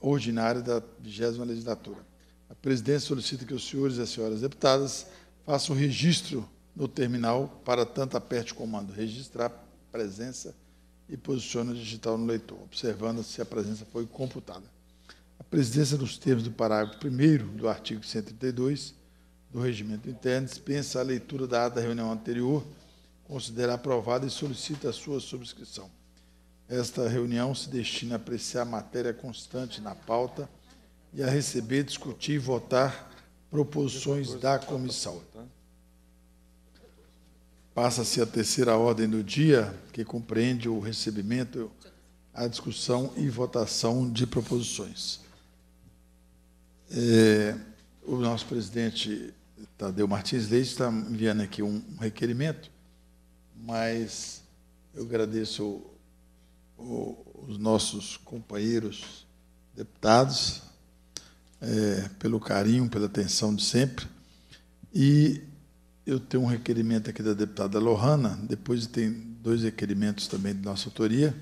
ordinária da 20 legislatura. A presidência solicita que os senhores e as senhoras deputadas façam registro no terminal para tanto aperte o comando registrar presença e posicione o digital no leitor, observando se a presença foi computada. A presidência, nos termos do parágrafo 1 do artigo 132 do Regimento Interno, dispensa a leitura da ata da reunião anterior, considera aprovada e solicita a sua subscrição. Esta reunião se destina a apreciar matéria constante na pauta e a receber, discutir e votar proposições da comissão. Passa-se a terceira ordem do dia, que compreende o recebimento, a discussão e votação de proposições. É, o nosso presidente Tadeu Martins Leite está enviando aqui um requerimento, mas eu agradeço os nossos companheiros deputados é, pelo carinho, pela atenção de sempre. E eu tenho um requerimento aqui da deputada Lohana, depois tem dois requerimentos também de nossa autoria,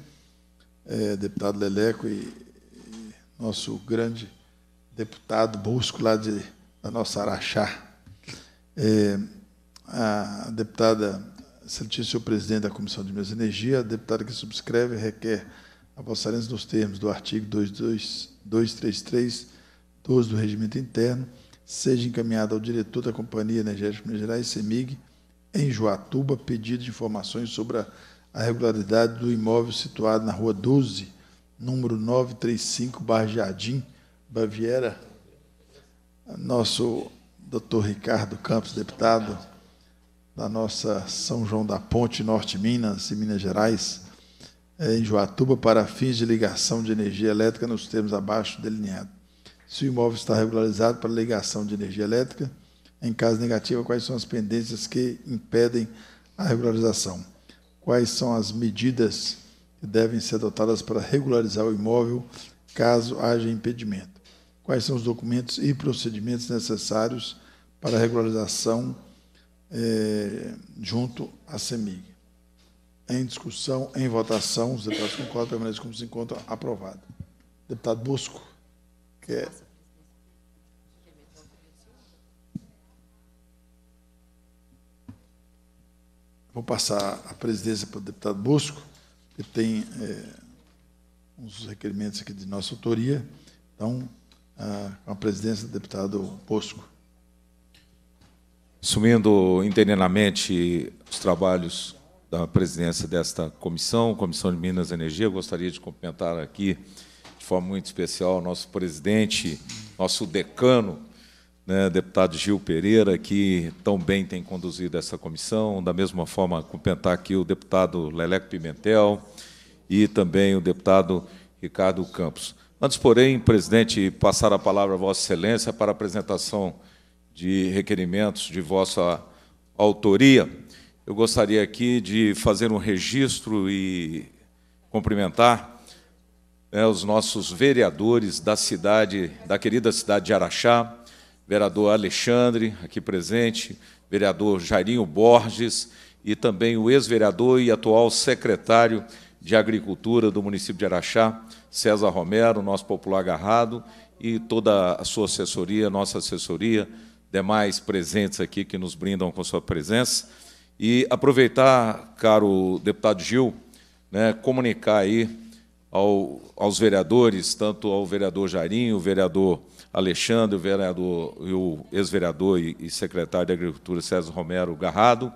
é, deputado Leleco e, e, nosso grande deputado Busco, lá de, da nossa Araxá. É, a deputada Excelentíssimo presidente da Comissão de Minas e Energia, a deputada que subscreve requer a Vossa Excelência nos termos do artigo 233, 12 do Regimento Interno, seja encaminhada ao diretor da Companhia Energética Minas Gerais, CEMIG, em Joatuba, pedido de informações sobre a, a regularidade do imóvel situado na Rua 12, número 935, Bar Jardim, Baviera. Nosso doutor Ricardo Campos, deputado da nossa São João da Ponte, Norte Minas e Minas Gerais, é, em Joatuba, para fins de ligação de energia elétrica nos termos abaixo delineados. Se o imóvel está regularizado para ligação de energia elétrica, em caso negativo, quais são as pendências que impedem a regularização? Quais são as medidas que devem ser adotadas para regularizar o imóvel caso haja impedimento? Quais são os documentos e procedimentos necessários para a regularização? é, junto à CEMIG. Em discussão, em votação, os deputados concordam, permanece como se encontra aprovado. Deputado Bosco, quer. É... Vou passar a presidência para o deputado Bosco, que tem é, uns requerimentos aqui de nossa autoria. Então, a, com a presidência do deputado Bosco. Sumindo interinamente os trabalhos da presidência desta comissão, Comissão de Minas e Energia, gostaria de cumprimentar aqui, de forma muito especial, nosso presidente, nosso decano, né, deputado Gil Pereira, que tão bem tem conduzido essa comissão, da mesma forma, cumprimentar aqui o deputado Leleco Pimentel e também o deputado Ricardo Campos. Antes, porém, presidente, passar a palavra à Vossa Excelência para a apresentação de requerimentos de vossa autoria. Eu gostaria aqui de fazer um registro e cumprimentar né, os nossos vereadores da cidade, da querida cidade de Araxá, vereador Alexandre, aqui presente, vereador Jairinho Borges e também o ex-vereador e atual secretário de Agricultura do município de Araxá, César Romero, nosso popular agarrado, e toda a sua assessoria, nossa assessoria, demais presentes aqui que nos brindam com sua presença. E aproveitar, caro deputado Gil, né, comunicar aí ao, aos vereadores, tanto ao vereador Jairinho, o vereador Alexandre, o vereador e o ex-vereador e, e secretário de Agricultura César Romero Garrado,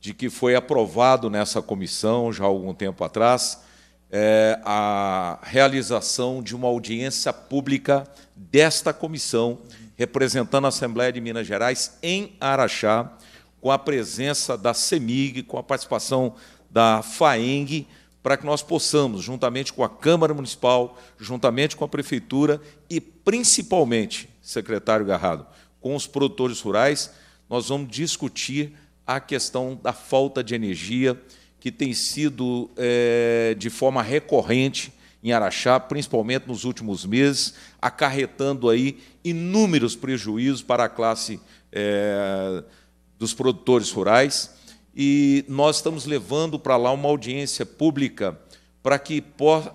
de que foi aprovado nessa comissão, já há algum tempo atrás, é, a realização de uma audiência pública desta comissão representando a Assembleia de Minas Gerais em Araxá, com a presença da CEMIG, com a participação da FAENG, para que nós possamos, juntamente com a Câmara Municipal, juntamente com a Prefeitura e, principalmente, secretário Garrado, com os produtores rurais, nós vamos discutir a questão da falta de energia, que tem sido é, de forma recorrente em Araxá, principalmente nos últimos meses acarretando aí inúmeros prejuízos para a classe é, dos produtores rurais. E nós estamos levando para lá uma audiência pública para que,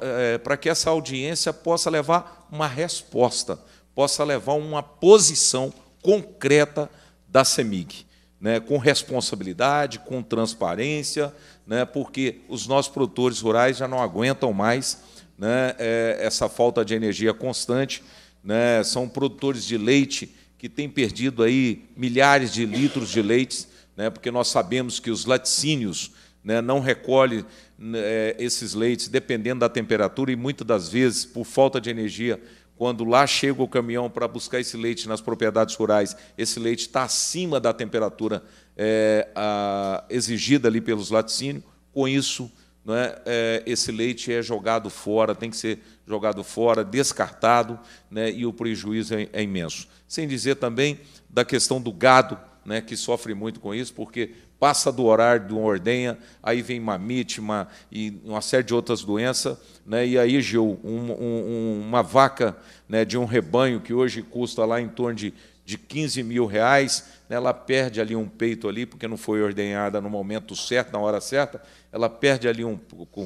é, para que essa audiência possa levar uma resposta, possa levar uma posição concreta da CEMIG, né, com responsabilidade, com transparência, né, porque os nossos produtores rurais já não aguentam mais né, é, essa falta de energia constante. Né, são produtores de leite que têm perdido aí milhares de litros de leite, né, porque nós sabemos que os laticínios né, não recolhem né, é, esses leites, dependendo da temperatura, e muitas das vezes, por falta de energia, quando lá chega o caminhão para buscar esse leite nas propriedades rurais, esse leite está acima da temperatura é, a, exigida ali pelos laticínios, com isso não é, é, esse leite é jogado fora, tem que ser jogado fora, descartado, né, e o prejuízo é, é, imenso. Sem dizer também da questão do gado, né, que sofre muito com isso, porque passa do horário de uma ordenha, aí vem mamite uma, e uma série de outras doenças, né, e aí, Gil, um, um, uma vaca né, de um rebanho que hoje custa lá em torno de de 15 mil reais, né, ela perde ali um peito ali, porque não foi ordenhada no momento certo, na hora certa, ela perde ali um,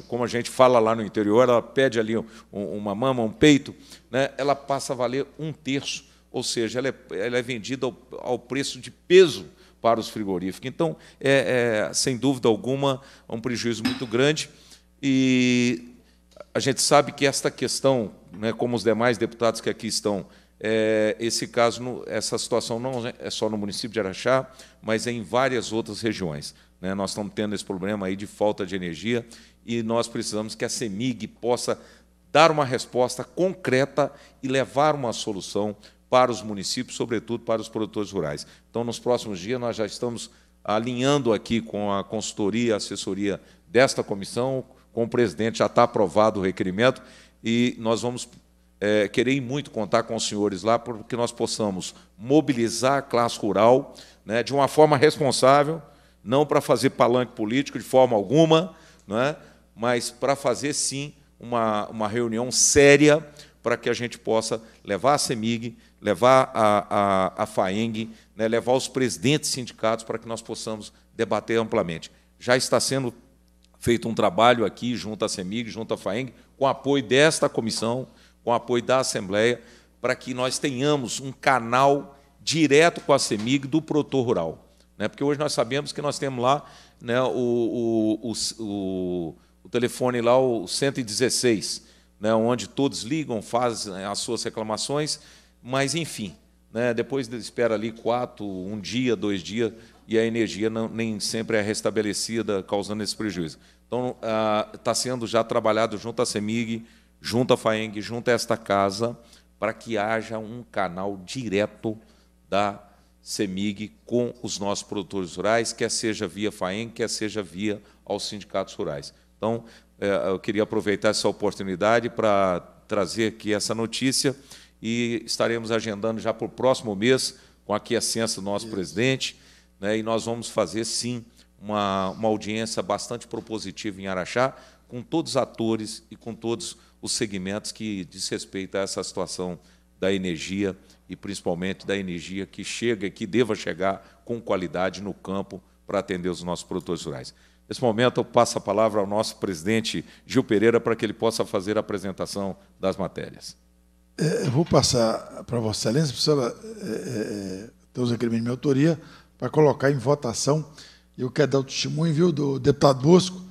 como a gente fala lá no interior, ela perde ali uma mama, um peito, né? ela passa a valer um terço, ou seja, ela é, ela é vendida ao, ao preço de peso para os frigoríficos. Então, é, é, sem dúvida alguma, um prejuízo muito grande. E a gente sabe que esta questão, né, como os demais deputados que aqui estão é, esse caso, essa situação não é, é só no município de Araxá, mas é em várias outras regiões. Né? Nós estamos tendo esse problema aí de falta de energia e nós precisamos que a CEMIG possa dar uma resposta concreta e levar uma solução para os municípios, sobretudo para os produtores rurais. Então, nos próximos dias, nós já estamos alinhando aqui com a consultoria, a assessoria desta comissão, com o presidente, já está aprovado o requerimento, e nós vamos é, querer muito contar com os senhores lá, porque nós possamos mobilizar a classe rural né, de uma forma responsável, não para fazer palanque político de forma alguma, né, mas para fazer sim uma, uma reunião séria para que a gente possa levar a CEMIG, levar a, a, a FAENG, né, levar os presidentes sindicatos para que nós possamos debater amplamente. Já está sendo feito um trabalho aqui junto à CEMIG, junto à FAENG, com apoio desta comissão, com o apoio da Assembleia, para que nós tenhamos um canal direto com a CEMIG do produtor rural. Né? Porque hoje nós sabemos que nós temos lá né, o, o, o, o telefone lá, o 116, né, onde todos ligam, fazem as suas reclamações, mas enfim, né, depois espera ali quatro, um dia, dois dias, e a energia não, nem sempre é restabelecida, causando esse prejuízo. Então, está ah, sendo já trabalhado junto à CEMIG junto à FAENG, junto a esta casa, para que haja um canal direto da CEMIG com os nossos produtores rurais, quer seja via FAENG, quer seja via aos sindicatos rurais. Então, eh, eu queria aproveitar essa oportunidade para trazer aqui essa notícia e estaremos agendando já para o próximo mês, com a quiescência do nosso Isso. presidente, né, e nós vamos fazer, sim, uma, uma audiência bastante propositiva em Araxá, com todos os atores e com todos os segmentos que diz respeito a essa situação da energia e principalmente da energia que chega e que deva chegar com qualidade no campo para atender os nossos produtores rurais. Nesse momento, eu passo a palavra ao nosso presidente Gil Pereira para que ele possa fazer a apresentação das matérias. É, eu vou passar para Vossa Excelência, professora, é, é, é Deus de minha autoria, para colocar em votação. Eu quero dar o testemunho, viu, do deputado Bosco,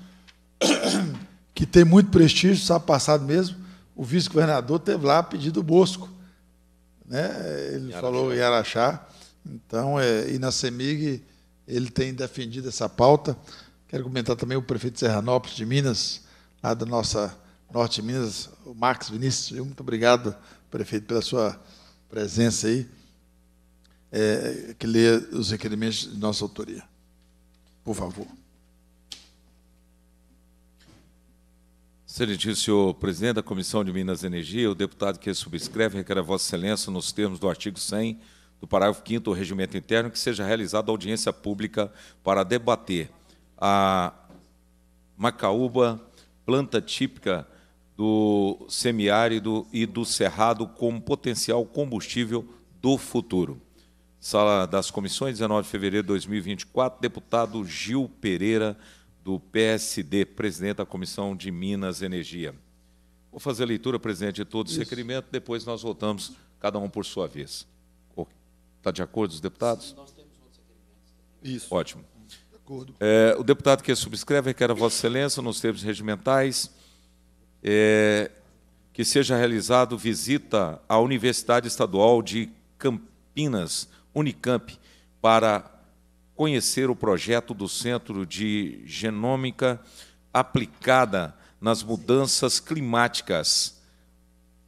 que tem muito prestígio, sabe passado mesmo, o vice-governador teve lá pedido Bosco. Né? Ele Araxá. falou em Araxá. Então, é, e na CEMIG ele tem defendido essa pauta. Quero comentar também o prefeito de Serranópolis, de Minas, lá da nossa Norte de Minas, o Marcos Vinícius. Muito obrigado, prefeito, pela sua presença aí. É, que lê os requerimentos de nossa autoria. Por favor. Excelentíssimo presidente da Comissão de Minas e Energia, o deputado que subscreve requer a Vossa Excelência, nos termos do artigo 100 do parágrafo 5 do Regimento Interno, que seja realizada audiência pública para debater a macaúba, planta típica do semiárido e do cerrado como potencial combustível do futuro. Sala das Comissões, 19 de fevereiro de 2024, deputado Gil Pereira, do PSD, presidente da Comissão de Minas e Energia. Vou fazer a leitura, presidente, de todo Isso. esse requerimento, depois nós votamos, cada um por sua vez. Está de acordo os deputados? Sim, nós temos outros requerimentos. Isso. Ótimo. De acordo. É, o deputado que subscreve requer a Vossa Excelência, nos termos regimentais, é, que seja realizado visita à Universidade Estadual de Campinas, Unicamp, para conhecer o projeto do Centro de Genômica Aplicada nas Mudanças Climáticas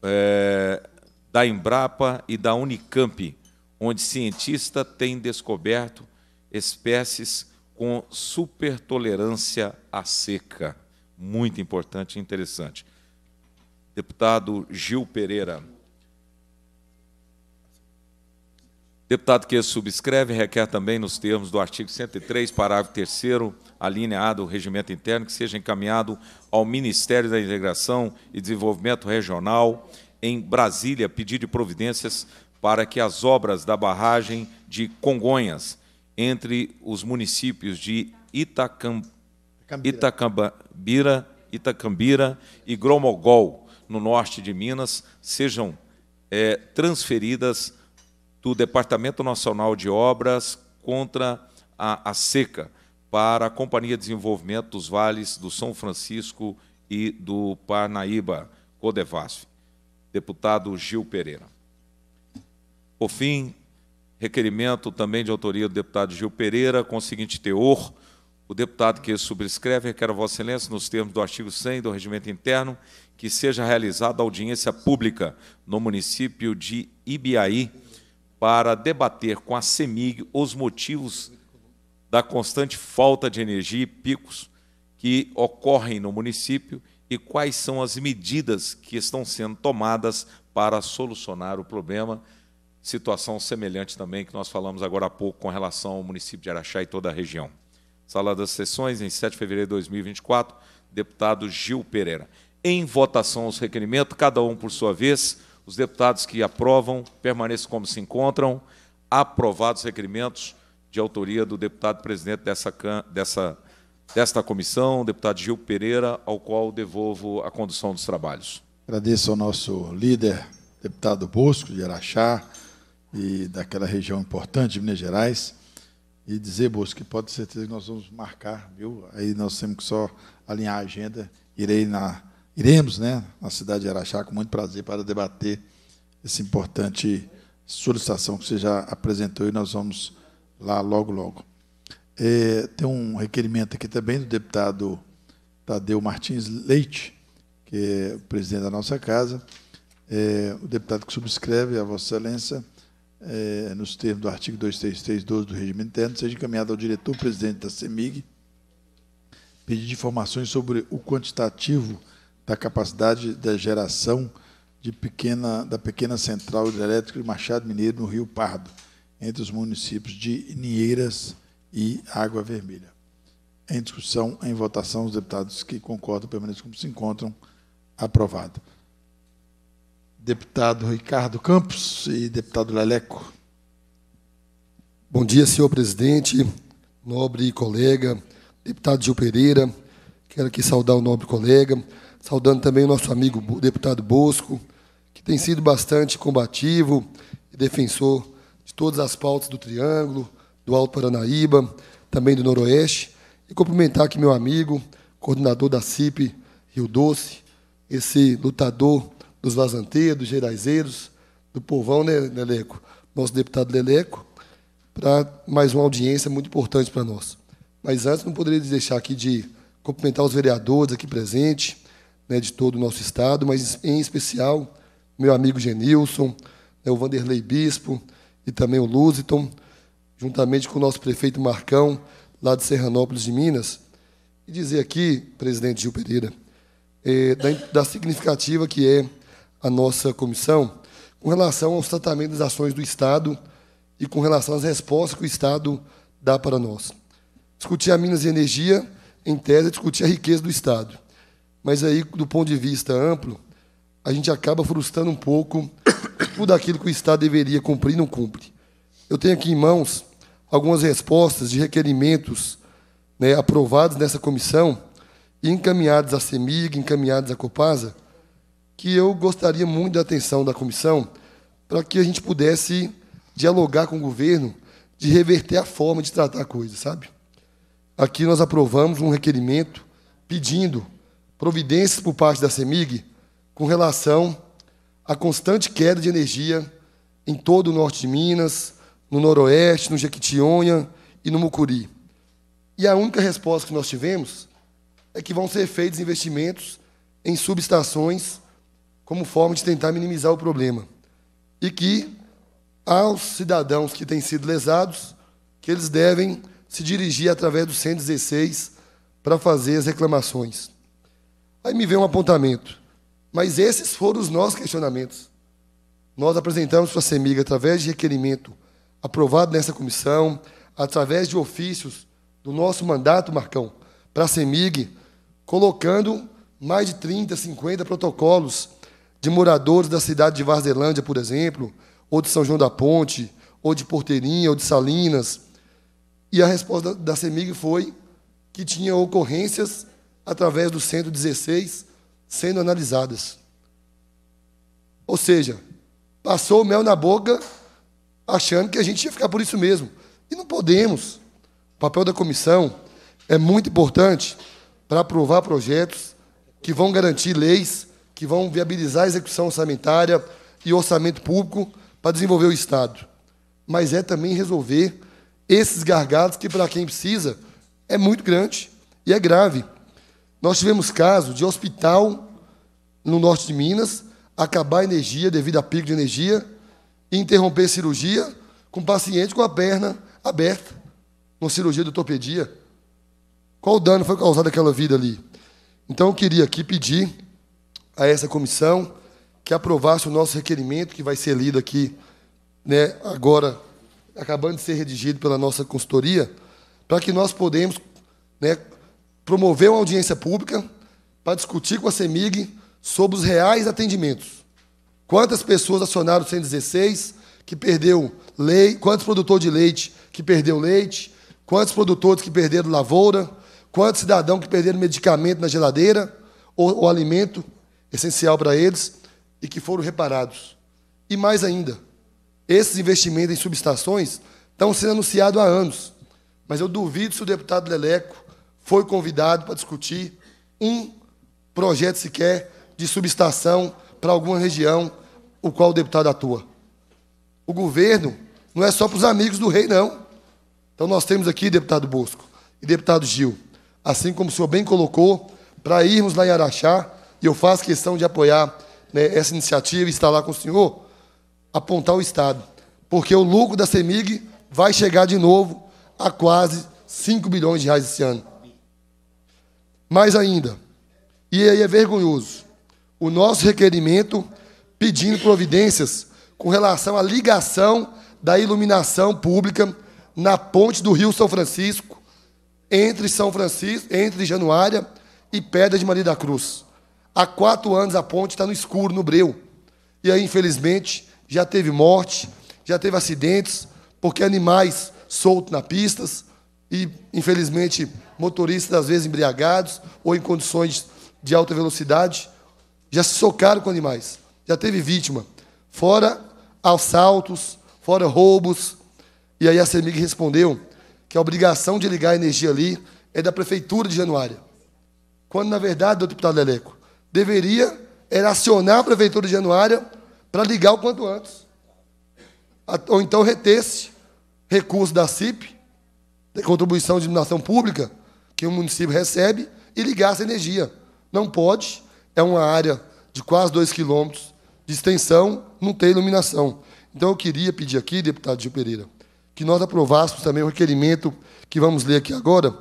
é, da Embrapa e da Unicamp, onde cientista tem descoberto espécies com supertolerância à seca. Muito importante e interessante. Deputado Gil Pereira. Deputado que subscreve requer também, nos termos do artigo 103, parágrafo 3 alineado ao Regimento Interno, que seja encaminhado ao Ministério da Integração e Desenvolvimento Regional, em Brasília, pedir de providências para que as obras da barragem de Congonhas, entre os municípios de Itacam... Itacambira, Itacambira e Gromogol, no norte de Minas, sejam é, transferidas do Departamento Nacional de Obras contra a, a seca para a Companhia de Desenvolvimento dos Vales do São Francisco e do Parnaíba, Codevasf. Deputado Gil Pereira. Por fim, requerimento também de autoria do deputado Gil Pereira, com o seguinte teor. O deputado que subscreve requer a Vossa Excelência, nos termos do artigo 100 do Regimento Interno, que seja realizada audiência pública no município de Ibiaí, para debater com a CEMIG os motivos da constante falta de energia e picos que ocorrem no município e quais são as medidas que estão sendo tomadas para solucionar o problema. Situação semelhante também que nós falamos agora há pouco com relação ao município de Araxá e toda a região. Sala das Sessões, em 7 de fevereiro de 2024, deputado Gil Pereira. Em votação os requerimentos, cada um por sua vez. Os deputados que aprovam permaneçam como se encontram. Aprovados os requerimentos de autoria do deputado presidente dessa, dessa, desta comissão, deputado Gil Pereira, ao qual devolvo a condução dos trabalhos. Agradeço ao nosso líder, deputado Bosco de Araxá, e daquela região importante de Minas Gerais, e dizer, Bosco, que pode ter certeza que nós vamos marcar, viu? Aí nós temos que só alinhar a agenda. Irei na iremos né, na cidade de Araxá com muito prazer para debater essa importante solicitação que você já apresentou e nós vamos lá logo, logo. É, tem um requerimento aqui também do deputado Tadeu Martins Leite, que é o presidente da nossa casa, é, o deputado que subscreve a Vossa Excelência, é, nos termos do artigo 233.12 do Regimento Interno, seja encaminhado ao diretor-presidente da CEMIG, pedir informações sobre o quantitativo da capacidade da geração de pequena, da pequena central hidrelétrica de Machado Mineiro, no Rio Pardo, entre os municípios de Nieiras e Água Vermelha. Em discussão, em votação, os deputados que concordam permanecem como se encontram. Aprovado. Deputado Ricardo Campos e deputado Leleco. Bom dia, senhor presidente, nobre colega, deputado Gil Pereira. Quero aqui saudar o nobre colega saudando também o nosso amigo o deputado Bosco, que tem sido bastante combativo e defensor de todas as pautas do Triângulo, do Alto Paranaíba, também do Noroeste, e cumprimentar aqui meu amigo, coordenador da CIP Rio Doce, esse lutador dos vazanteiros, dos geraizeiros, do povão, né, Leleco? Nosso deputado Leleco, para mais uma audiência muito importante para nós. Mas antes, não poderia deixar aqui de cumprimentar os vereadores aqui presentes, né, de todo o nosso Estado, mas em especial meu amigo Genilson, né, o Vanderlei Bispo e também o Lusiton, juntamente com o nosso prefeito Marcão, lá de Serranópolis de Minas. E dizer aqui, presidente Gil Pereira, é, da, da significativa que é a nossa comissão com relação aos tratamentos das ações do Estado e com relação às respostas que o Estado dá para nós. Discutir a Minas e Energia, em tese, é discutir a riqueza do Estado. Mas aí, do ponto de vista amplo, a gente acaba frustrando um pouco tudo aquilo que o Estado deveria cumprir e não cumpre. Eu tenho aqui em mãos algumas respostas de requerimentos né, aprovados nessa comissão encaminhados à CEMIG, encaminhados à Copasa, que eu gostaria muito da atenção da comissão para que a gente pudesse dialogar com o governo de reverter a forma de tratar a coisa, sabe? Aqui nós aprovamos um requerimento pedindo providências por parte da CEMIG com relação à constante queda de energia em todo o norte de Minas, no noroeste, no Jequitinhonha e no Mucuri. E a única resposta que nós tivemos é que vão ser feitos investimentos em subestações como forma de tentar minimizar o problema. E que aos cidadãos que têm sido lesados, que eles devem se dirigir através do 116 para fazer as reclamações. Aí me veio um apontamento. Mas esses foram os nossos questionamentos. Nós apresentamos para a CEMIG, através de requerimento aprovado nessa comissão, através de ofícios do nosso mandato, Marcão, para a CEMIG, colocando mais de 30, 50 protocolos de moradores da cidade de Varzelândia, por exemplo, ou de São João da Ponte, ou de Porteirinha, ou de Salinas. E a resposta da CEMIG foi que tinha ocorrências através do 116 sendo analisadas. Ou seja, passou o mel na boca achando que a gente ia ficar por isso mesmo. E não podemos. O papel da comissão é muito importante para aprovar projetos que vão garantir leis, que vão viabilizar a execução orçamentária e orçamento público para desenvolver o Estado. Mas é também resolver esses gargalos que, para quem precisa, é muito grande e é grave. Nós tivemos caso de hospital no norte de Minas acabar a energia devido a pico de energia e interromper cirurgia com paciente com a perna aberta, numa cirurgia de ortopedia. Qual o dano foi causado àquela vida ali? Então eu queria aqui pedir a essa comissão que aprovasse o nosso requerimento, que vai ser lido aqui, né, agora, acabando de ser redigido pela nossa consultoria, para que nós podemos né, promoveu uma audiência pública para discutir com a CEMIG sobre os reais atendimentos. Quantas pessoas acionaram o 116 que perdeu leite, quantos produtores de leite que perdeu leite, quantos produtores que perderam lavoura, quantos cidadãos que perderam medicamento na geladeira ou, ou alimento essencial para eles e que foram reparados. E mais ainda, esses investimentos em subestações estão sendo anunciados há anos. Mas eu duvido se o deputado Leleco foi convidado para discutir um projeto sequer de subestação para alguma região, o qual o deputado atua. O governo não é só para os amigos do rei, não. Então nós temos aqui, deputado Bosco e deputado Gil, assim como o senhor bem colocou, para irmos lá em Araxá, e eu faço questão de apoiar né, essa iniciativa e estar lá com o senhor, apontar o Estado. Porque o lucro da CEMIG vai chegar de novo a quase 5 bilhões de reais esse ano. Mais ainda, e aí é vergonhoso, o nosso requerimento pedindo providências com relação à ligação da iluminação pública na ponte do Rio São Francisco, entre São Francisco, entre Januária e Pedra de Maria da Cruz. Há quatro anos a ponte está no escuro, no breu. E aí, infelizmente, já teve morte, já teve acidentes, porque animais soltos na pistas e, infelizmente, motoristas às vezes embriagados ou em condições de alta velocidade, já se socaram com animais, já teve vítima, fora assaltos, fora roubos. E aí a CEMIG respondeu que a obrigação de ligar a energia ali é da Prefeitura de Januária. Quando, na verdade, o deputado Leleco, deveria era acionar a Prefeitura de Januária para ligar o quanto antes. Ou então reter-se recurso da CIP, de contribuição de iluminação pública, que o município recebe e ligar essa energia. Não pode, é uma área de quase 2 quilômetros de extensão, não tem iluminação. Então eu queria pedir aqui, deputado Gil Pereira, que nós aprovássemos também o requerimento que vamos ler aqui agora,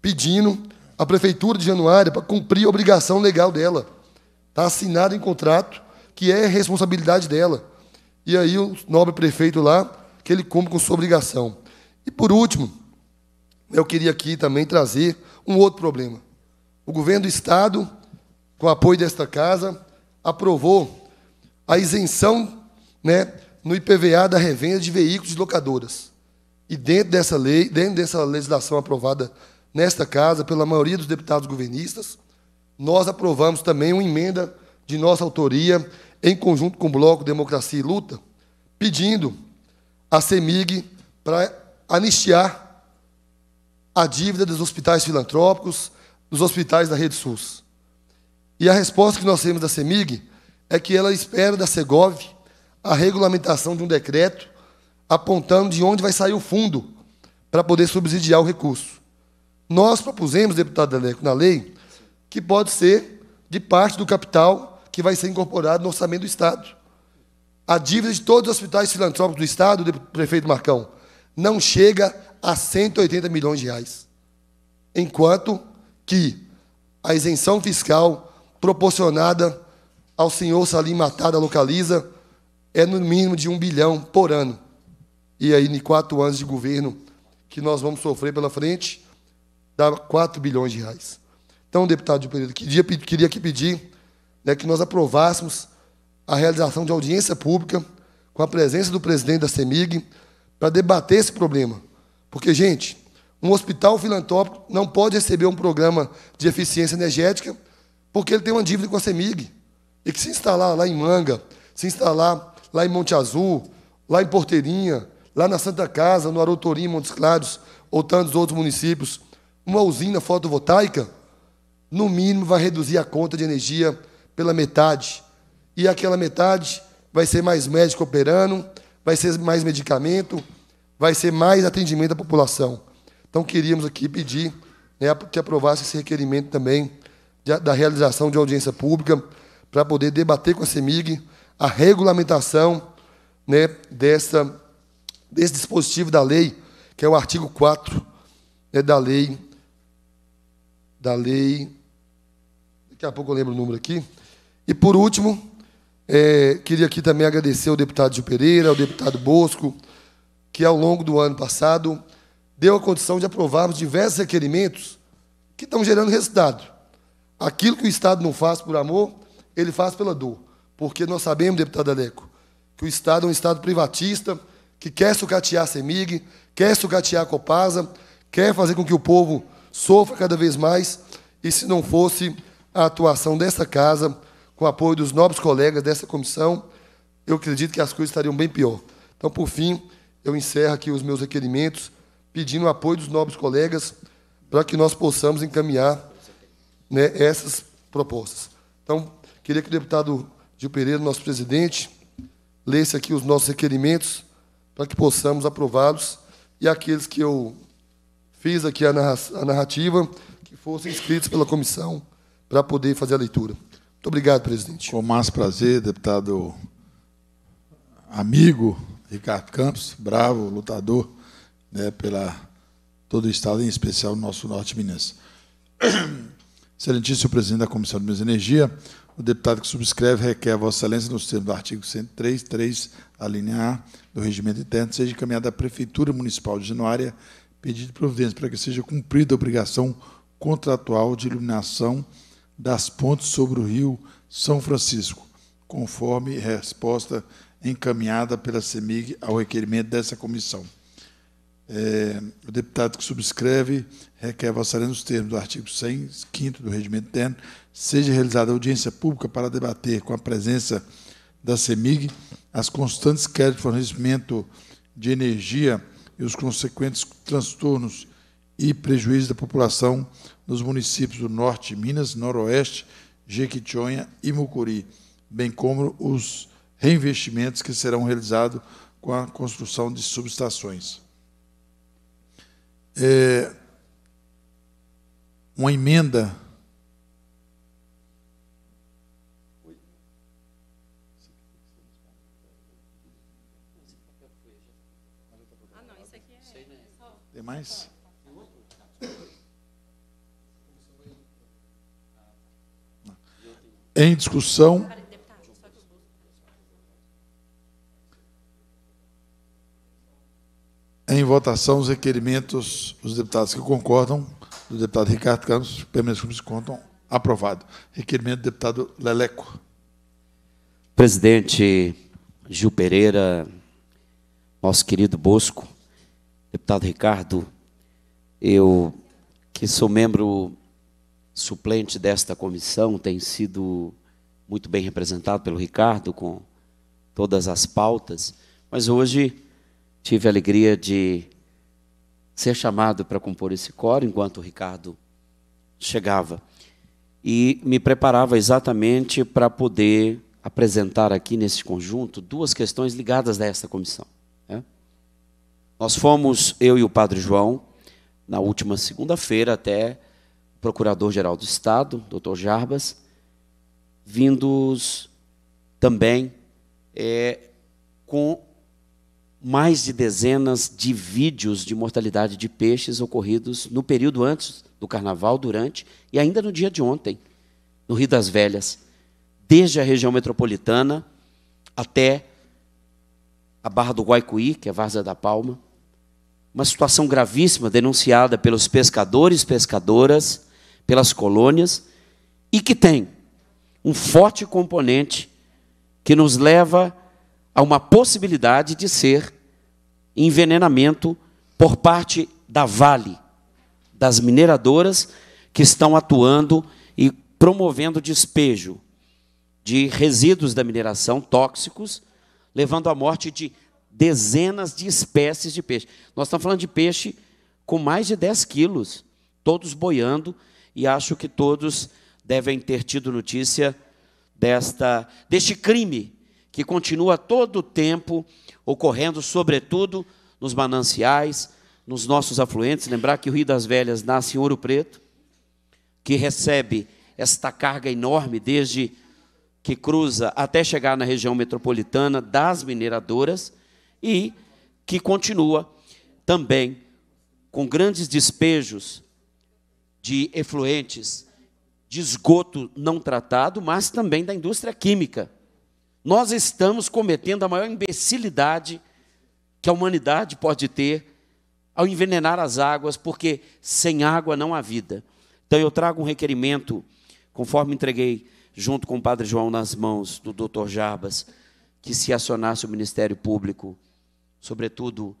pedindo à Prefeitura de Januária para cumprir a obrigação legal dela. Está assinado em contrato que é responsabilidade dela. E aí o nobre prefeito lá, que ele cumpre com sua obrigação. E por último, eu queria aqui também trazer um outro problema. O governo do Estado, com o apoio desta casa, aprovou a isenção né, no IPVA da revenda de veículos de locadoras. E dentro dessa lei, dentro dessa legislação aprovada nesta casa pela maioria dos deputados governistas, nós aprovamos também uma emenda de nossa autoria, em conjunto com o Bloco Democracia e Luta, pedindo à CEMIG para anistiar a dívida dos hospitais filantrópicos, dos hospitais da rede SUS. E a resposta que nós temos da CEMIG é que ela espera da Segov a regulamentação de um decreto apontando de onde vai sair o fundo para poder subsidiar o recurso. Nós propusemos, deputado Deleco, na lei, que pode ser de parte do capital que vai ser incorporado no orçamento do Estado. A dívida de todos os hospitais filantrópicos do Estado, prefeito Marcão, não chega a 180 milhões de reais. Enquanto que a isenção fiscal proporcionada ao senhor Salim Matada Localiza é no mínimo de um bilhão por ano. E aí, em quatro anos de governo que nós vamos sofrer pela frente, dá 4 bilhões de reais. Então, deputado de Pereira, queria, queria aqui pedir né, que nós aprovássemos a realização de audiência pública com a presença do presidente da CEMIG, para debater esse problema. Porque, gente, um hospital filantrópico não pode receber um programa de eficiência energética porque ele tem uma dívida com a CEMIG. E que se instalar lá em Manga, se instalar lá em Monte Azul, lá em Porteirinha, lá na Santa Casa, no Arotorim, Montes Claros ou tantos outros municípios, uma usina fotovoltaica, no mínimo vai reduzir a conta de energia pela metade. E aquela metade vai ser mais médico operando, vai ser mais medicamento, vai ser mais atendimento à população. Então, queríamos aqui pedir né, que aprovasse esse requerimento também de, da realização de audiência pública para poder debater com a CEMIG a regulamentação né, dessa, desse dispositivo da lei, que é o artigo 4 né, da lei da lei daqui a pouco eu lembro o número aqui. E por último, é, queria aqui também agradecer ao deputado Gil Pereira, ao deputado Bosco, que ao longo do ano passado deu a condição de aprovarmos diversos requerimentos que estão gerando resultado. Aquilo que o Estado não faz por amor, ele faz pela dor. Porque nós sabemos, deputado Aleco, que o Estado é um Estado privatista, que quer sucatear a CEMIG, quer sucatear a Copasa, quer fazer com que o povo sofra cada vez mais, e se não fosse a atuação dessa casa, com o apoio dos nobres colegas dessa comissão, eu acredito que as coisas estariam bem pior. Então, por fim, eu encerro aqui os meus requerimentos, pedindo o apoio dos nobres colegas para que nós possamos encaminhar né, essas propostas. Então, queria que o deputado Gil Pereira, nosso presidente, lesse aqui os nossos requerimentos para que possamos aprová-los e aqueles que eu fiz aqui a narrativa que fossem inscritos pela comissão para poder fazer a leitura. Muito obrigado, presidente. Com mais prazer, deputado amigo Ricardo Campos, bravo, lutador, né, pela todo o Estado, em especial no nosso Norte Minas. Excelentíssimo presidente da Comissão de Minas e Energia, o deputado que subscreve requer a Vossa Excelência, nos termos do artigo 103, 3, a linha A do Regimento Interno, seja encaminhada à Prefeitura Municipal de Januária, pedido de providência para que seja cumprida a obrigação contratual de iluminação das pontes sobre o rio São Francisco, conforme resposta encaminhada pela CEMIG ao requerimento dessa comissão. É, o deputado que subscreve requer Vossa nos termos do artigo 100, 5 do Regimento Interno, seja realizada audiência pública para debater com a presença da CEMIG as constantes quedas de fornecimento de energia e os consequentes transtornos e prejuízos da população nos municípios do Norte de Minas, Noroeste, Jequitinhonha e Mucuri, bem como os reinvestimentos que serão realizados com a construção de subestações. É uma emenda Tem mais? Em discussão. Em votação, os requerimentos dos deputados que concordam, do deputado Ricardo Campos, permaneçam como se contam, aprovado. Requerimento do deputado Leleco. Presidente Gil Pereira, nosso querido Bosco, deputado Ricardo, eu que sou membro suplente desta comissão, tem sido muito bem representado pelo Ricardo, com todas as pautas, mas hoje tive a alegria de ser chamado para compor esse coro enquanto o Ricardo chegava. E me preparava exatamente para poder apresentar aqui nesse conjunto duas questões ligadas a esta comissão. Né? Nós fomos, eu e o Padre João, na última segunda-feira até Procurador-Geral do Estado, doutor Jarbas, vindos também é, com mais de dezenas de vídeos de mortalidade de peixes ocorridos no período antes do carnaval, durante e ainda no dia de ontem, no Rio das Velhas, desde a região metropolitana até a Barra do Guaicuí, que é a Várzea da Palma. Uma situação gravíssima denunciada pelos pescadores e pescadoras pelas colônias e que tem um forte componente que nos leva a uma possibilidade de ser envenenamento por parte da Vale, das mineradoras que estão atuando e promovendo despejo de resíduos da mineração tóxicos, levando à morte de dezenas de espécies de peixe. Nós estamos falando de peixe com mais de 10 quilos, todos boiando e acho que todos devem ter tido notícia desta deste crime que continua todo o tempo ocorrendo, sobretudo nos mananciais, nos nossos afluentes. Lembrar que o Rio das Velhas nasce em Ouro Preto, que recebe esta carga enorme desde que cruza até chegar na região metropolitana das mineradoras e que continua também com grandes despejos de efluentes de esgoto não tratado, mas também da indústria química. Nós estamos cometendo a maior imbecilidade que a humanidade pode ter ao envenenar as águas, porque sem água não há vida. Então eu trago um requerimento, conforme entreguei junto com o padre João nas mãos do Dr. Jarbas, que se acionasse o Ministério Público, sobretudo uh,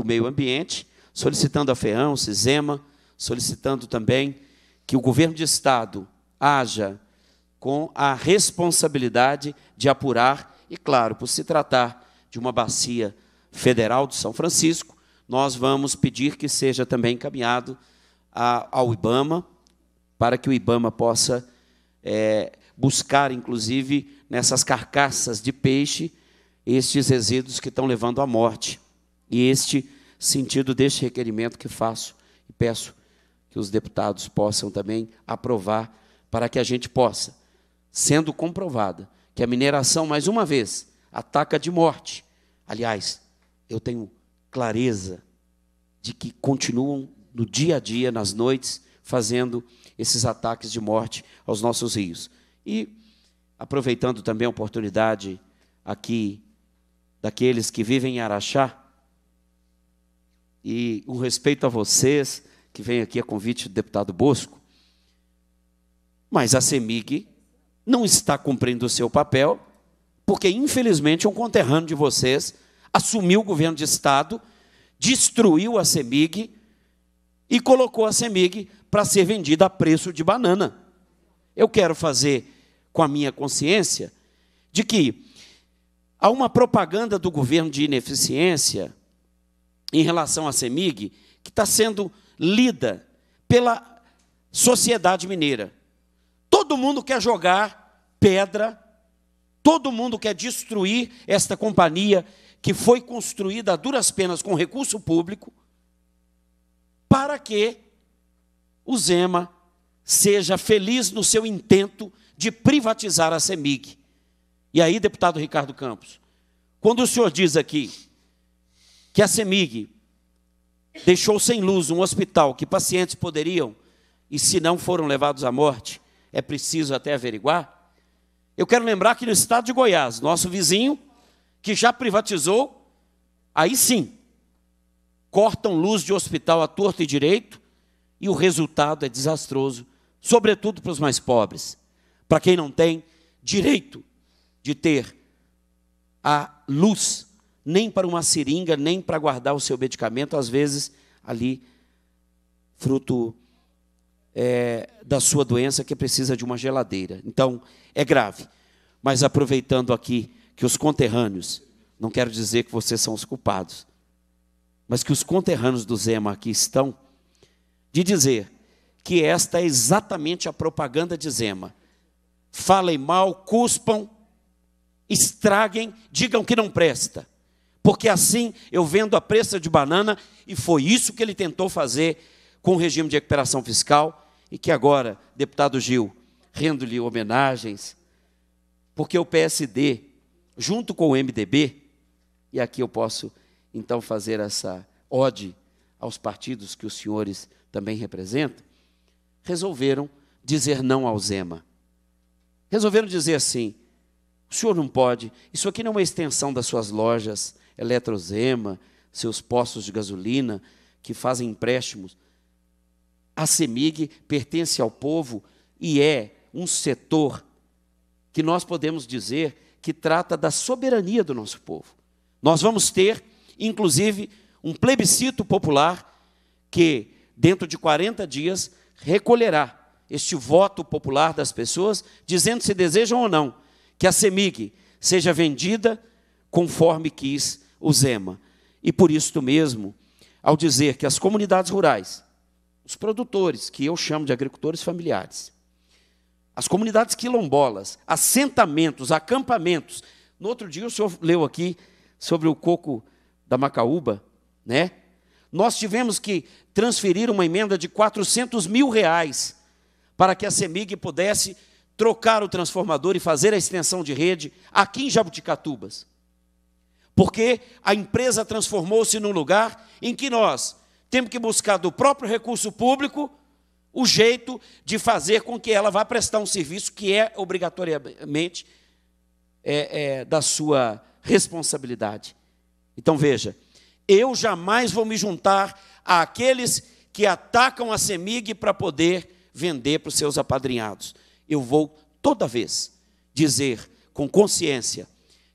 o meio ambiente, solicitando a FEAM, o CISEMA, solicitando também que o governo de Estado haja com a responsabilidade de apurar, e claro, por se tratar de uma bacia federal do São Francisco, nós vamos pedir que seja também encaminhado a, ao IBAMA, para que o IBAMA possa é, buscar, inclusive, nessas carcaças de peixe, estes resíduos que estão levando à morte. E este sentido deste requerimento que faço e peço que os deputados possam também aprovar, para que a gente possa, sendo comprovada que a mineração, mais uma vez, ataca de morte. Aliás, eu tenho clareza de que continuam no dia a dia, nas noites, fazendo esses ataques de morte aos nossos rios. E aproveitando também a oportunidade aqui daqueles que vivem em Araxá, e o respeito a vocês, que vem aqui a convite do deputado Bosco, mas a CEMIG não está cumprindo o seu papel, porque, infelizmente, um conterrâneo de vocês assumiu o governo de Estado, destruiu a CEMIG e colocou a CEMIG para ser vendida a preço de banana. Eu quero fazer com a minha consciência de que há uma propaganda do governo de ineficiência em relação à CEMIG que está sendo lida pela sociedade mineira. Todo mundo quer jogar pedra, todo mundo quer destruir esta companhia que foi construída a duras penas com recurso público, para que o Zema seja feliz no seu intento de privatizar a CEMIG. E aí, deputado Ricardo Campos, quando o senhor diz aqui que a CEMIG deixou sem luz um hospital que pacientes poderiam e se não foram levados à morte, é preciso até averiguar. Eu quero lembrar que no estado de Goiás, nosso vizinho, que já privatizou, aí sim, cortam luz de hospital à torto e direito, e o resultado é desastroso, sobretudo para os mais pobres, para quem não tem direito de ter a luz nem para uma seringa, nem para guardar o seu medicamento, às vezes ali, fruto é, da sua doença que precisa de uma geladeira. Então, é grave. Mas aproveitando aqui que os conterrâneos, não quero dizer que vocês são os culpados, mas que os conterrâneos do Zema aqui estão, de dizer que esta é exatamente a propaganda de Zema. Falem mal, cuspam, estraguem, digam que não presta. Porque assim eu vendo a pressa de banana, e foi isso que ele tentou fazer com o regime de recuperação fiscal, e que agora, deputado Gil, rendo-lhe homenagens, porque o PSD, junto com o MDB, e aqui eu posso então fazer essa ode aos partidos que os senhores também representam, resolveram dizer não ao Zema. Resolveram dizer assim: o senhor não pode, isso aqui não é uma extensão das suas lojas, Eletrozema, seus postos de gasolina, que fazem empréstimos. A CEMIG pertence ao povo e é um setor que nós podemos dizer que trata da soberania do nosso povo. Nós vamos ter, inclusive, um plebiscito popular que, dentro de 40 dias, recolherá este voto popular das pessoas, dizendo se desejam ou não que a CEMIG seja vendida conforme quis o Zema. E por isto mesmo, ao dizer que as comunidades rurais, os produtores, que eu chamo de agricultores familiares, as comunidades quilombolas, assentamentos, acampamentos. No outro dia o senhor leu aqui sobre o coco da Macaúba, né? Nós tivemos que transferir uma emenda de 400 mil reais para que a CEMIG pudesse trocar o transformador e fazer a extensão de rede aqui em Jabuticatubas porque a empresa transformou-se num lugar em que nós temos que buscar do próprio recurso público o jeito de fazer com que ela vá prestar um serviço que é obrigatoriamente é, é, da sua responsabilidade. Então veja, eu jamais vou me juntar àqueles que atacam a Semig para poder vender para os seus apadrinhados. Eu vou toda vez dizer com consciência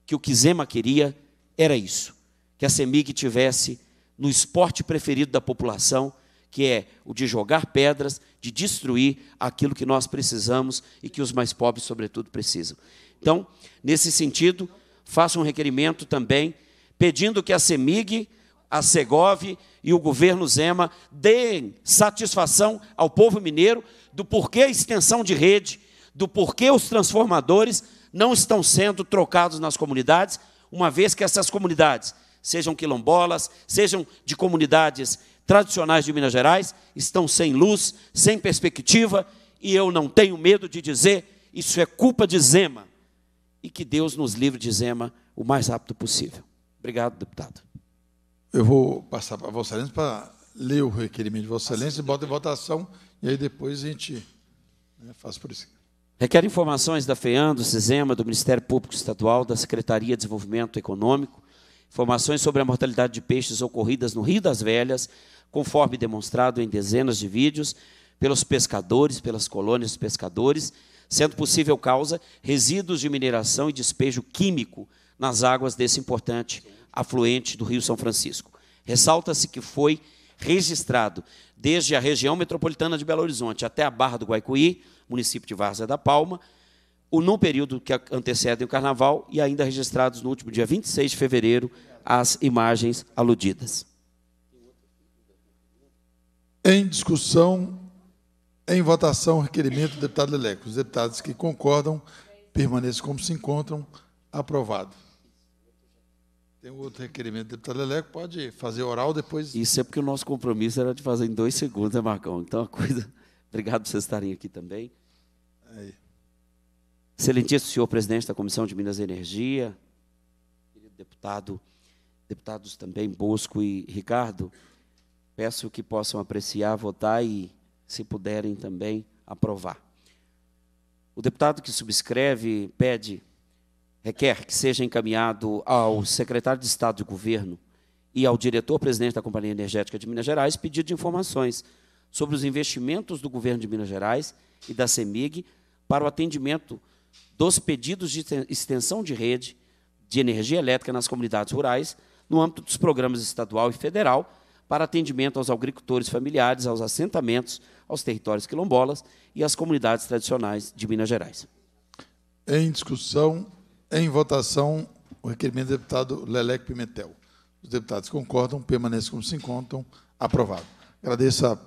que o que Zema queria era isso: que a CEMIG tivesse no esporte preferido da população, que é o de jogar pedras, de destruir aquilo que nós precisamos e que os mais pobres, sobretudo, precisam. Então, nesse sentido, faço um requerimento também pedindo que a CEMIG, a Segov e o governo Zema deem satisfação ao povo mineiro do porquê a extensão de rede, do porquê os transformadores não estão sendo trocados nas comunidades uma vez que essas comunidades, sejam quilombolas, sejam de comunidades tradicionais de Minas Gerais, estão sem luz, sem perspectiva, e eu não tenho medo de dizer, isso é culpa de Zema. E que Deus nos livre de Zema o mais rápido possível. Obrigado, deputado. Eu vou passar para a Vossa Excelência para ler o requerimento de Vossa Excelência e bota em votação, e aí depois a gente né, faz por isso. Requer informações da FEAM, do SESEMA, do Ministério Público Estadual, da Secretaria de Desenvolvimento Econômico, informações sobre a mortalidade de peixes ocorridas no Rio das Velhas, conforme demonstrado em dezenas de vídeos, pelos pescadores, pelas colônias de pescadores, sendo possível causa resíduos de mineração e despejo químico nas águas desse importante afluente do Rio São Francisco. Ressalta-se que foi registrado desde a região metropolitana de Belo Horizonte até a Barra do Guaicuí município de Várzea da Palma, o no período que antecede o carnaval e ainda registrados no último dia 26 de fevereiro as imagens aludidas. Em discussão, em votação, requerimento do deputado Leleco. Os deputados que concordam permaneçam como se encontram. Aprovado. Tem outro requerimento do deputado Leleco, pode fazer oral depois. Isso é porque o nosso compromisso era de fazer em dois segundos, é, Marcão? Então a coisa. Obrigado por vocês estarem aqui também. Aí. Excelentíssimo senhor presidente da Comissão de Minas e Energia, querido deputado, deputados também Bosco e Ricardo, peço que possam apreciar, votar e, se puderem também, aprovar. O deputado que subscreve pede, requer que seja encaminhado ao secretário de Estado de Governo e ao diretor-presidente da Companhia Energética de Minas Gerais pedido de informações sobre os investimentos do governo de Minas Gerais e da CEMIG para o atendimento dos pedidos de extensão de rede de energia elétrica nas comunidades rurais, no âmbito dos programas estadual e federal, para atendimento aos agricultores familiares, aos assentamentos, aos territórios quilombolas e às comunidades tradicionais de Minas Gerais. Em discussão, em votação, o requerimento do deputado Lelec Pimentel. Os deputados concordam, permaneçam como se encontram. Aprovado. Agradeço a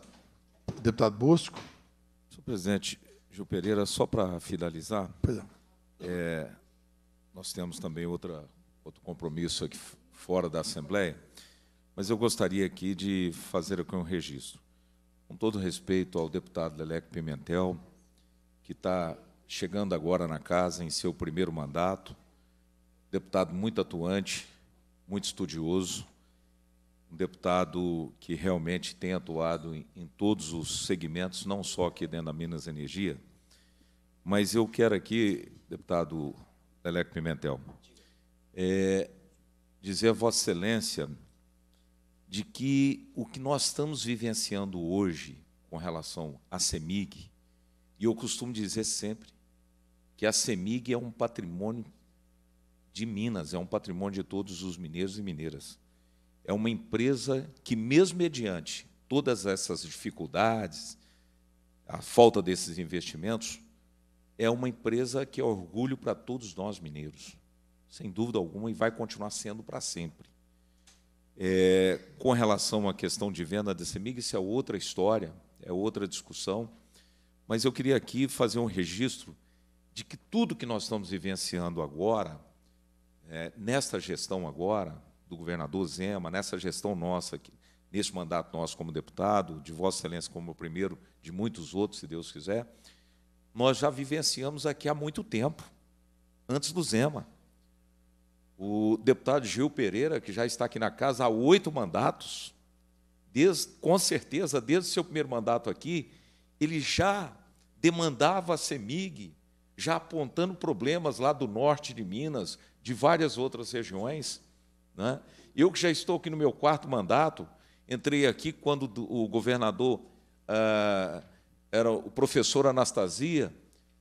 Deputado Bosco. Senhor presidente Gil Pereira, só para finalizar, é. é, nós temos também outra, outro compromisso aqui fora da Assembleia, mas eu gostaria aqui de fazer aqui um registro. Com todo respeito ao deputado Leleco Pimentel, que está chegando agora na casa em seu primeiro mandato, deputado muito atuante, muito estudioso, um deputado que realmente tem atuado em, em todos os segmentos, não só aqui dentro da Minas Energia. Mas eu quero aqui, deputado Leleco Pimentel, é, dizer a Vossa Excelência de que o que nós estamos vivenciando hoje com relação à CEMIG, e eu costumo dizer sempre que a CEMIG é um patrimônio de Minas, é um patrimônio de todos os mineiros e mineiras é uma empresa que, mesmo mediante todas essas dificuldades, a falta desses investimentos, é uma empresa que é orgulho para todos nós mineiros, sem dúvida alguma, e vai continuar sendo para sempre. É, com relação à questão de venda da CEMIG, isso é outra história, é outra discussão, mas eu queria aqui fazer um registro de que tudo que nós estamos vivenciando agora, é, nesta gestão agora, do governador Zema, nessa gestão nossa aqui, neste mandato nosso como deputado, de Vossa Excelência como o primeiro, de muitos outros, se Deus quiser, nós já vivenciamos aqui há muito tempo, antes do Zema. O deputado Gil Pereira, que já está aqui na casa há oito mandatos, desde, com certeza, desde o seu primeiro mandato aqui, ele já demandava a CEMIG, já apontando problemas lá do norte de Minas, de várias outras regiões. Né? Eu que já estou aqui no meu quarto mandato, entrei aqui quando o governador ah, era o professor Anastasia,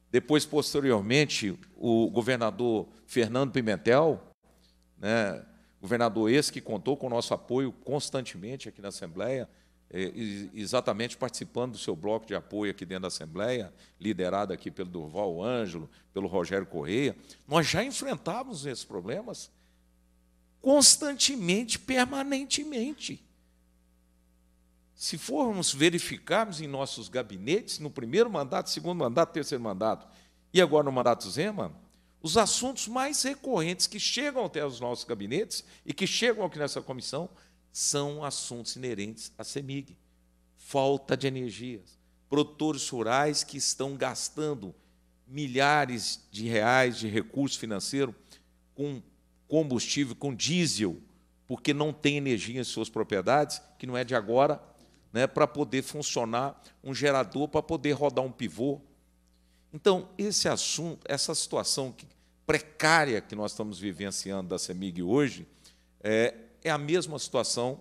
depois, posteriormente, o governador Fernando Pimentel, né, governador esse que contou com o nosso apoio constantemente aqui na Assembleia, é, exatamente participando do seu bloco de apoio aqui dentro da Assembleia, liderado aqui pelo Durval Ângelo, pelo Rogério Correia, nós já enfrentávamos esses problemas constantemente, permanentemente. Se formos verificarmos em nossos gabinetes, no primeiro mandato, segundo mandato, terceiro mandato, e agora no mandato Zema, os assuntos mais recorrentes que chegam até os nossos gabinetes e que chegam aqui nessa comissão são assuntos inerentes à CEMIG. Falta de energias, produtores rurais que estão gastando milhares de reais de recurso financeiro com combustível, com diesel, porque não tem energia em suas propriedades, que não é de agora, né, para poder funcionar um gerador, para poder rodar um pivô. Então, esse assunto, essa situação precária que nós estamos vivenciando da CEMIG hoje, é, é a mesma situação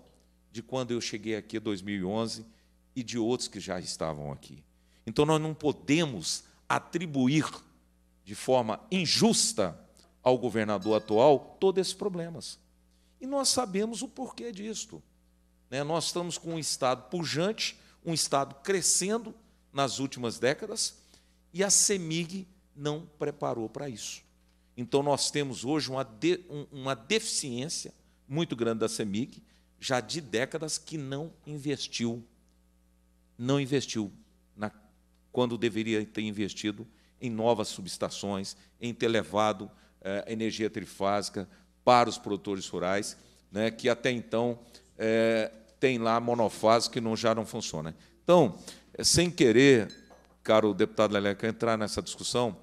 de quando eu cheguei aqui em 2011 e de outros que já estavam aqui. Então, nós não podemos atribuir de forma injusta ao governador atual todos esses problemas. E nós sabemos o porquê disto. Né? Nós estamos com um Estado pujante, um Estado crescendo nas últimas décadas, e a CEMIG não preparou para isso. Então, nós temos hoje uma, de, uma deficiência muito grande da CEMIG, já de décadas, que não investiu, não investiu na, quando deveria ter investido em novas subestações, em ter levado é, energia trifásica para os produtores rurais, né, que até então é, tem lá monofásico que não, já não funciona. Então, é, sem querer, caro deputado Leleca, entrar nessa discussão,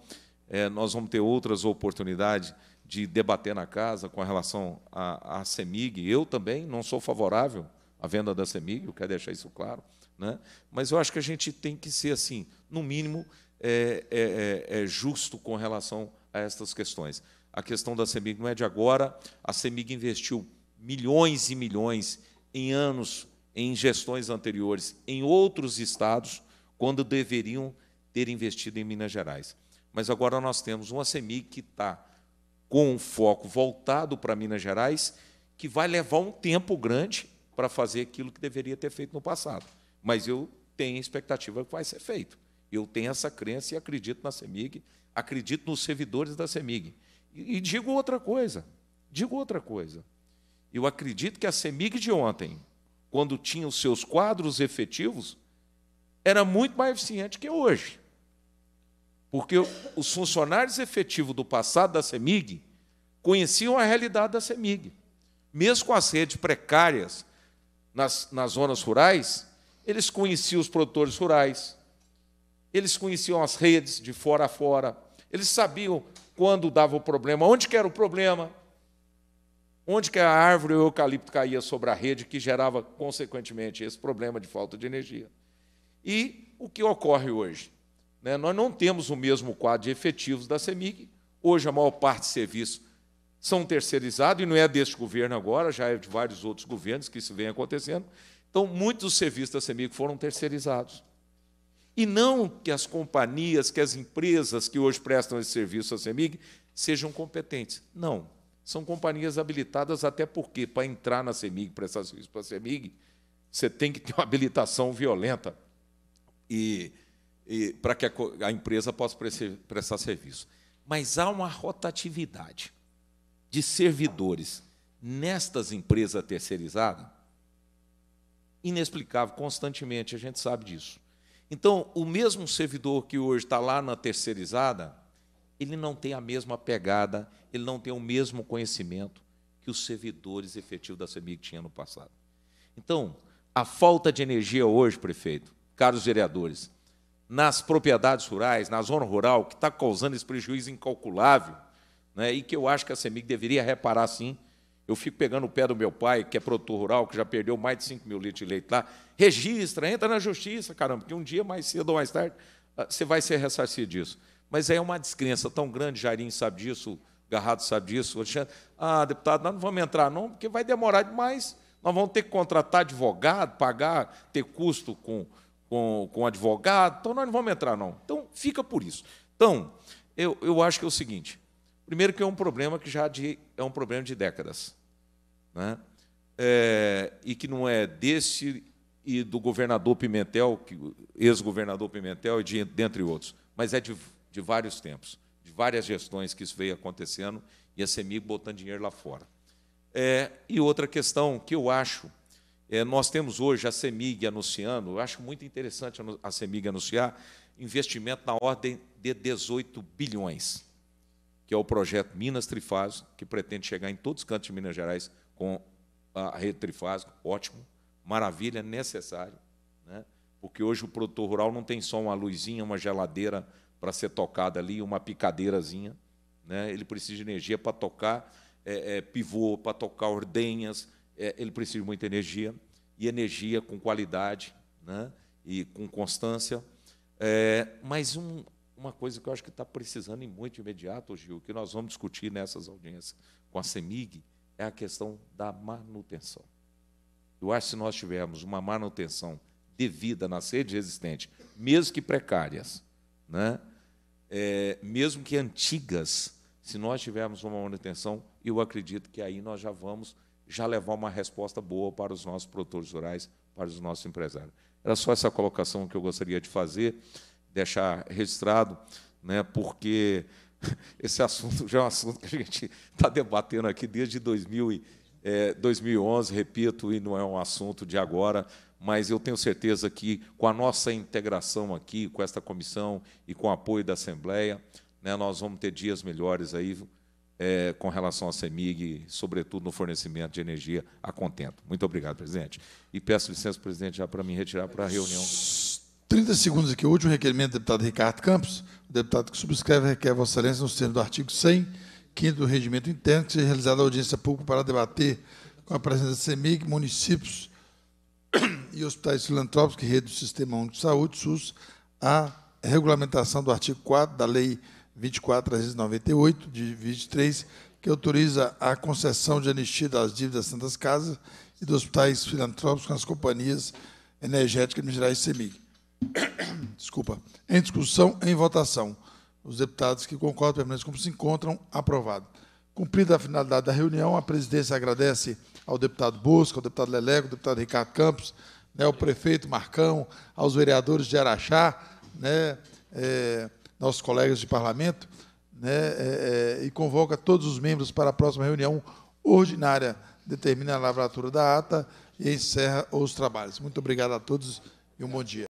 é, nós vamos ter outras oportunidades de debater na casa com relação à, à CEMIG. Eu também não sou favorável à venda da CEMIG, eu quero deixar isso claro. Né? Mas eu acho que a gente tem que ser, assim, no mínimo, é, é, é, é justo com relação a estas questões. A questão da CEMIG não é de agora, a CEMIG investiu milhões e milhões em anos, em gestões anteriores, em outros estados, quando deveriam ter investido em Minas Gerais. Mas agora nós temos uma CEMIG que está com um foco voltado para Minas Gerais, que vai levar um tempo grande para fazer aquilo que deveria ter feito no passado. Mas eu tenho a expectativa que vai ser feito. Eu tenho essa crença e acredito na CEMIG acredito nos servidores da CEMIG. E, e digo outra coisa, digo outra coisa. Eu acredito que a CEMIG de ontem, quando tinha os seus quadros efetivos, era muito mais eficiente que hoje. Porque os funcionários efetivos do passado da CEMIG conheciam a realidade da CEMIG. Mesmo com as redes precárias nas, nas zonas rurais, eles conheciam os produtores rurais, eles conheciam as redes de fora a fora, eles sabiam quando dava o problema, onde que era o problema, onde que a árvore ou eucalipto caía sobre a rede, que gerava, consequentemente, esse problema de falta de energia. E o que ocorre hoje? Né? Nós não temos o mesmo quadro de efetivos da CEMIG, hoje a maior parte de serviços são terceirizados, e não é deste governo agora, já é de vários outros governos que isso vem acontecendo. Então, muitos dos serviços da CEMIG foram terceirizados. E não que as companhias, que as empresas que hoje prestam esse serviço à CEMIG sejam competentes. Não. São companhias habilitadas até porque, para entrar na CEMIG, prestar serviço para a CEMIG, você tem que ter uma habilitação violenta e, e para que a, a empresa possa prestar serviço. Mas há uma rotatividade de servidores nestas empresas terceirizadas inexplicável, constantemente, a gente sabe disso. Então, o mesmo servidor que hoje está lá na terceirizada, ele não tem a mesma pegada, ele não tem o mesmo conhecimento que os servidores efetivos da CEMIG tinham no passado. Então, a falta de energia hoje, prefeito, caros vereadores, nas propriedades rurais, na zona rural, que está causando esse prejuízo incalculável, né, e que eu acho que a CEMIG deveria reparar sim eu fico pegando o pé do meu pai, que é produtor rural, que já perdeu mais de 5 mil litros de leite lá. Registra, entra na justiça, caramba, que um dia mais cedo ou mais tarde ah, você vai ser ressarcido disso. Mas é uma descrença tão grande, Jairinho sabe disso, Garrado sabe disso, Alexandre. Ah, deputado, nós não vamos entrar, não, porque vai demorar demais. Nós vamos ter que contratar advogado, pagar, ter custo com, com, com advogado. Então, nós não vamos entrar, não. Então, fica por isso. Então, eu, eu acho que é o seguinte: Primeiro que é um problema que já de, é um problema de décadas, né? É, e que não é desse e do governador Pimentel, ex-governador Pimentel e de, dentre outros, mas é de, de vários tempos, de várias gestões que isso veio acontecendo e a CEMIG botando dinheiro lá fora. É, e outra questão que eu acho, é, nós temos hoje a CEMIG anunciando, eu acho muito interessante a CEMIG anunciar investimento na ordem de 18 bilhões que é o projeto Minas Trifásico, que pretende chegar em todos os cantos de Minas Gerais com a rede Trifásico ótimo, maravilha, necessário, né? porque hoje o produtor rural não tem só uma luzinha, uma geladeira para ser tocada ali, uma picadeirazinha, né? ele precisa de energia para tocar é, é, pivô, para tocar ordenhas, é, ele precisa de muita energia, e energia com qualidade né? e com constância. É, mas um, uma coisa que eu acho que está precisando em muito imediato, Gil, que nós vamos discutir nessas audiências com a CEMIG, é a questão da manutenção. Eu acho que se nós tivermos uma manutenção devida nas redes existentes, mesmo que precárias, né, é, mesmo que antigas, se nós tivermos uma manutenção, eu acredito que aí nós já vamos já levar uma resposta boa para os nossos produtores rurais, para os nossos empresários. Era só essa colocação que eu gostaria de fazer deixar registrado, né, porque esse assunto já é um assunto que a gente está debatendo aqui desde 2000 e, é, 2011, repito, e não é um assunto de agora, mas eu tenho certeza que com a nossa integração aqui, com esta comissão e com o apoio da Assembleia, né, nós vamos ter dias melhores aí é, com relação à CEMIG, sobretudo no fornecimento de energia a contento. Muito obrigado, presidente. E peço licença, presidente, já para me retirar para a reunião. 30 segundos aqui. O último requerimento do deputado Ricardo Campos, o deputado que subscreve requer Vossa Excelência, nos termos do artigo 100, 5 do Regimento Interno, que seja realizada a audiência pública para debater com a presença da CEMIG, municípios e hospitais filantrópicos e rede do Sistema Único de Saúde, SUS, a regulamentação do artigo 4 da Lei 24.398, de 23, que autoriza a concessão de anistia das dívidas das Santas Casas e dos hospitais filantrópicos com as companhias energéticas de Minas e CEMIG. desculpa, em discussão, em votação. Os deputados que concordam permanecem como se encontram, aprovado. Cumprida a finalidade da reunião, a presidência agradece ao deputado Bosco, ao deputado Lelego, ao deputado Ricardo Campos, né, ao prefeito Marcão, aos vereadores de Araxá, né, é, nossos colegas de parlamento, né, é, é, e convoca todos os membros para a próxima reunião ordinária. Determina a lavratura da ata e encerra os trabalhos. Muito obrigado a todos e um bom dia.